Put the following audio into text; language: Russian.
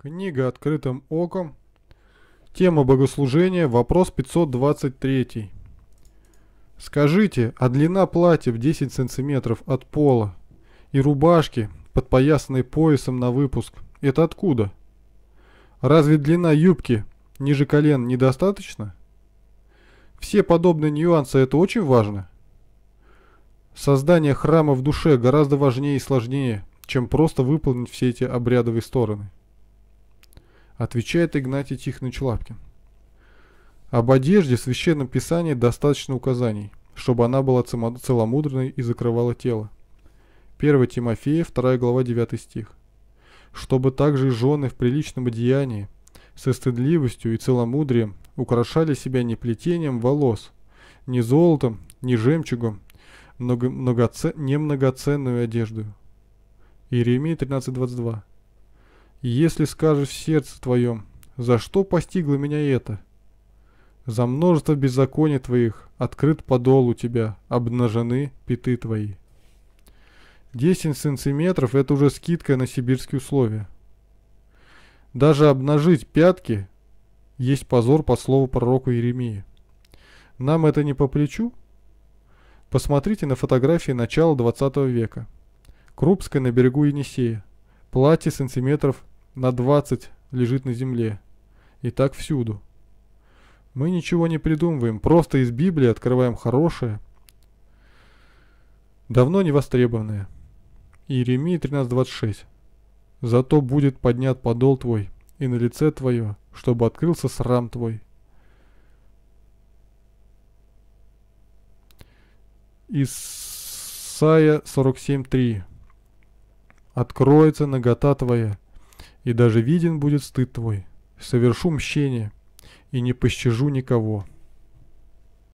Книга «Открытым оком». Тема богослужения. Вопрос 523. Скажите, а длина платьев 10 сантиметров от пола и рубашки, подпоясанной поясом на выпуск, это откуда? Разве длина юбки ниже колен недостаточно? Все подобные нюансы это очень важно. Создание храма в душе гораздо важнее и сложнее, чем просто выполнить все эти обрядовые стороны отвечает Игнатий Тихонович Лапкин. Об одежде в Священном Писании достаточно указаний, чтобы она была целомудренной и закрывала тело. 1 Тимофея, 2 глава, 9 стих. Чтобы также жены в приличном одеянии, со стыдливостью и целомудрием украшали себя не плетением волос, не золотом, не жемчугом, много, многоце, не многоценную одежду. Иеремия 13.22 если скажешь в сердце твоем, за что постигло меня это? За множество беззаконий твоих открыт подол у тебя, обнажены пяты твои. 10 сантиметров – это уже скидка на сибирские условия. Даже обнажить пятки есть позор по слову пророку Еремии. Нам это не по плечу? Посмотрите на фотографии начала 20 века. Крупская на берегу Енисея. Платье сантиметров на 20 лежит на земле. И так всюду. Мы ничего не придумываем, просто из Библии открываем хорошее, давно не востребованное. Иеремия 13.26 «Зато будет поднят подол твой, и на лице твое, чтобы открылся срам твой». Исайя 47.3 «Откроется нагота твоя, и даже виден будет стыд твой. Совершу мщение, и не пощажу никого».